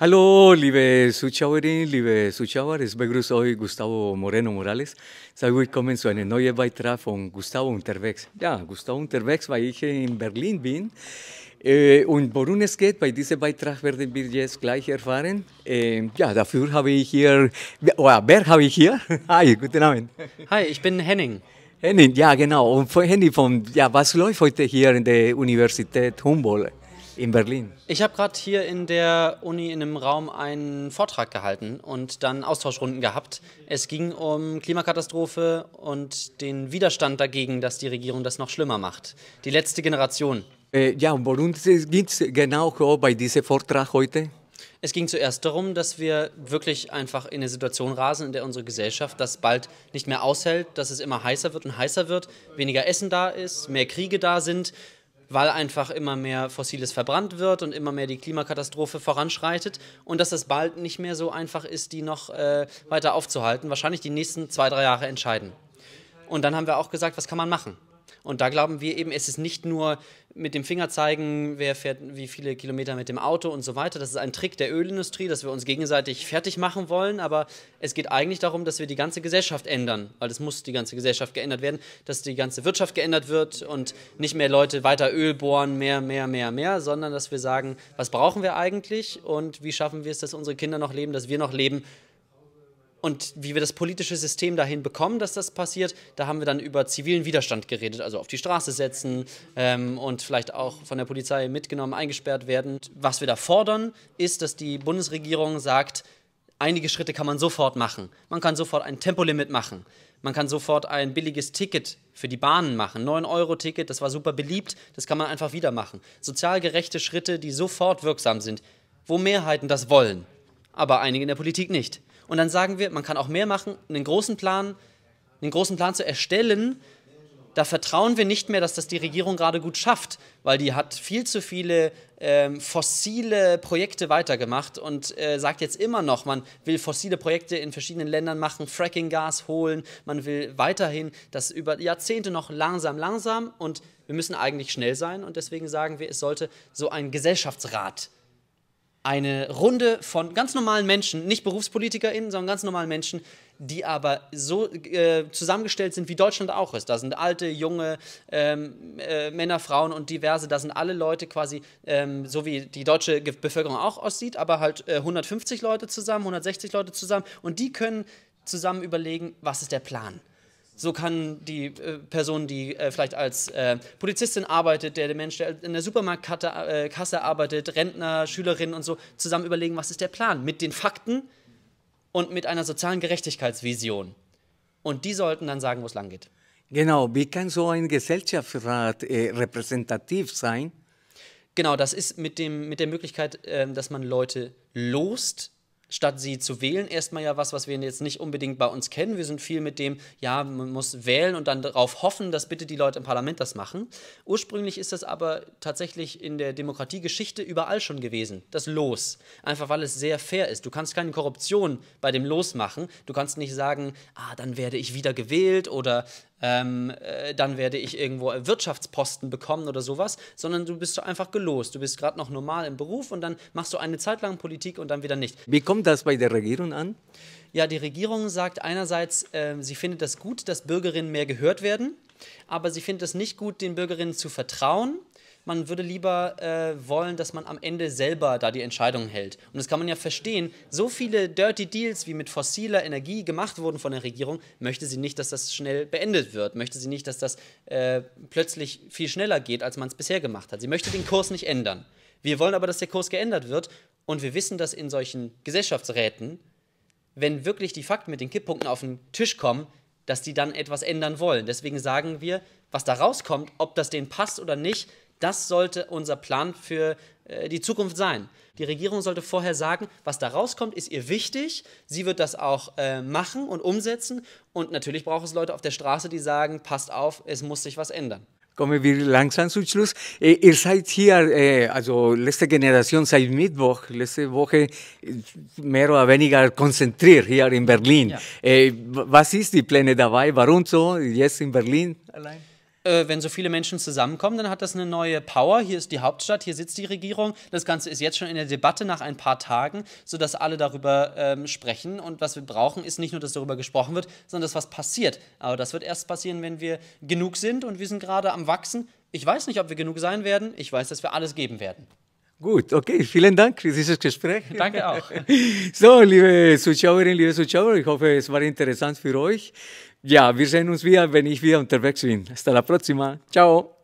Hallo, liebe Zuschauerinnen, liebe Zuschauer, ich begrüße euch Gustavo Moreno Morales. Sei willkommen zu einem neuen Beitrag von Gustavo unterwegs. Ja, Gustavo unterwegs, weil ich in Berlin bin. Eh, und worum es geht bei diesem Beitrag werden wir jetzt gleich erfahren. Eh, ja, dafür habe ich hier, oder wer habe ich hier? Hi, guten Abend. Hi, ich bin Henning. Henning, ja genau. Und Henning, von, ja, was läuft heute hier in der Universität Humboldt? In Berlin. Ich habe gerade hier in der Uni in einem Raum einen Vortrag gehalten und dann Austauschrunden gehabt. Es ging um Klimakatastrophe und den Widerstand dagegen, dass die Regierung das noch schlimmer macht. Die letzte Generation. Äh, ja, worum geht es genau bei diesem Vortrag heute? Es ging zuerst darum, dass wir wirklich einfach in eine Situation rasen, in der unsere Gesellschaft das bald nicht mehr aushält, dass es immer heißer wird und heißer wird, weniger Essen da ist, mehr Kriege da sind weil einfach immer mehr Fossiles verbrannt wird und immer mehr die Klimakatastrophe voranschreitet und dass es bald nicht mehr so einfach ist, die noch äh, weiter aufzuhalten. Wahrscheinlich die nächsten zwei, drei Jahre entscheiden. Und dann haben wir auch gesagt, was kann man machen? Und da glauben wir eben, es ist nicht nur mit dem Finger zeigen, wer fährt wie viele Kilometer mit dem Auto und so weiter. Das ist ein Trick der Ölindustrie, dass wir uns gegenseitig fertig machen wollen. Aber es geht eigentlich darum, dass wir die ganze Gesellschaft ändern, weil es muss die ganze Gesellschaft geändert werden, dass die ganze Wirtschaft geändert wird und nicht mehr Leute weiter Öl bohren, mehr, mehr, mehr, mehr, sondern dass wir sagen, was brauchen wir eigentlich und wie schaffen wir es, dass unsere Kinder noch leben, dass wir noch leben und wie wir das politische System dahin bekommen, dass das passiert, da haben wir dann über zivilen Widerstand geredet, also auf die Straße setzen ähm, und vielleicht auch von der Polizei mitgenommen, eingesperrt werden. Was wir da fordern, ist, dass die Bundesregierung sagt, einige Schritte kann man sofort machen. Man kann sofort ein Tempolimit machen. Man kann sofort ein billiges Ticket für die Bahnen machen. 9-Euro-Ticket, das war super beliebt, das kann man einfach wieder machen. Sozial gerechte Schritte, die sofort wirksam sind, wo Mehrheiten das wollen, aber einige in der Politik nicht. Und dann sagen wir, man kann auch mehr machen, einen großen Plan, einen großen Plan zu erstellen. Da vertrauen wir nicht mehr, dass das die Regierung gerade gut schafft, weil die hat viel zu viele ähm, fossile Projekte weitergemacht und äh, sagt jetzt immer noch, man will fossile Projekte in verschiedenen Ländern machen, Fracking-Gas holen, man will weiterhin das über Jahrzehnte noch langsam, langsam und wir müssen eigentlich schnell sein und deswegen sagen wir, es sollte so ein Gesellschaftsrat eine Runde von ganz normalen Menschen, nicht BerufspolitikerInnen, sondern ganz normalen Menschen, die aber so äh, zusammengestellt sind, wie Deutschland auch ist. Da sind alte, junge, ähm, äh, Männer, Frauen und diverse. Da sind alle Leute quasi, ähm, so wie die deutsche Bevölkerung auch aussieht, aber halt äh, 150 Leute zusammen, 160 Leute zusammen. Und die können zusammen überlegen, was ist der Plan? So kann die äh, Person, die äh, vielleicht als äh, Polizistin arbeitet, der, der Mensch, der in der Supermarktkasse äh, arbeitet, Rentner, Schülerinnen und so, zusammen überlegen, was ist der Plan mit den Fakten und mit einer sozialen Gerechtigkeitsvision. Und die sollten dann sagen, wo es lang geht. Genau, wie kann so ein Gesellschaftsrat äh, repräsentativ sein? Genau, das ist mit, dem, mit der Möglichkeit, ähm, dass man Leute lost, statt sie zu wählen, erstmal ja was, was wir jetzt nicht unbedingt bei uns kennen. Wir sind viel mit dem, ja, man muss wählen und dann darauf hoffen, dass bitte die Leute im Parlament das machen. Ursprünglich ist das aber tatsächlich in der Demokratiegeschichte überall schon gewesen, das Los. Einfach weil es sehr fair ist. Du kannst keine Korruption bei dem Los machen. Du kannst nicht sagen, ah, dann werde ich wieder gewählt oder ähm, äh, dann werde ich irgendwo Wirtschaftsposten bekommen oder sowas, sondern du bist einfach gelost. Du bist gerade noch normal im Beruf und dann machst du eine Zeit lang Politik und dann wieder nicht. Wie kommt das bei der Regierung an? Ja, die Regierung sagt einerseits, äh, sie findet das gut, dass Bürgerinnen mehr gehört werden, aber sie findet es nicht gut, den Bürgerinnen zu vertrauen man würde lieber äh, wollen, dass man am Ende selber da die Entscheidung hält. Und das kann man ja verstehen. So viele Dirty Deals, wie mit fossiler Energie gemacht wurden von der Regierung, möchte sie nicht, dass das schnell beendet wird. Möchte sie nicht, dass das äh, plötzlich viel schneller geht, als man es bisher gemacht hat. Sie möchte den Kurs nicht ändern. Wir wollen aber, dass der Kurs geändert wird. Und wir wissen, dass in solchen Gesellschaftsräten, wenn wirklich die Fakten mit den Kipppunkten auf den Tisch kommen, dass die dann etwas ändern wollen. Deswegen sagen wir, was da rauskommt, ob das denen passt oder nicht, das sollte unser Plan für äh, die Zukunft sein. Die Regierung sollte vorher sagen, was da rauskommt, ist ihr wichtig. Sie wird das auch äh, machen und umsetzen. Und natürlich braucht es Leute auf der Straße, die sagen, passt auf, es muss sich was ändern kommen wir langsam zum Schluss. Äh, ihr seid hier, äh, also letzte Generation seit Mittwoch, letzte Woche äh, mehr oder weniger konzentriert hier in Berlin. Ja. Was ist die Pläne dabei? Warum so jetzt in Berlin allein? äh, wenn so viele Menschen zusammenkommen, dann hat das eine neue Power. Hier ist die Hauptstadt, hier sitzt die Regierung. Das Ganze ist jetzt schon in der Debatte nach ein paar Tagen, sodass alle darüber ähm, sprechen. Und was wir brauchen, ist nicht nur, dass darüber gesprochen wird, sondern dass was passiert. Aber das wird erst passieren, wenn wir genug sind und wir sind gerade am Wachsen. Ich weiß nicht, ob wir genug sein werden. Ich weiß, dass wir alles geben werden. Gut, okay, vielen Dank für dieses Gespräch. Danke auch. So, liebe Zuschauerinnen, liebe Zuschauer, ich hoffe, es war interessant für euch. Ja, wir sehen uns wieder, wenn ich wieder unterwegs bin. Hasta la próxima. Ciao.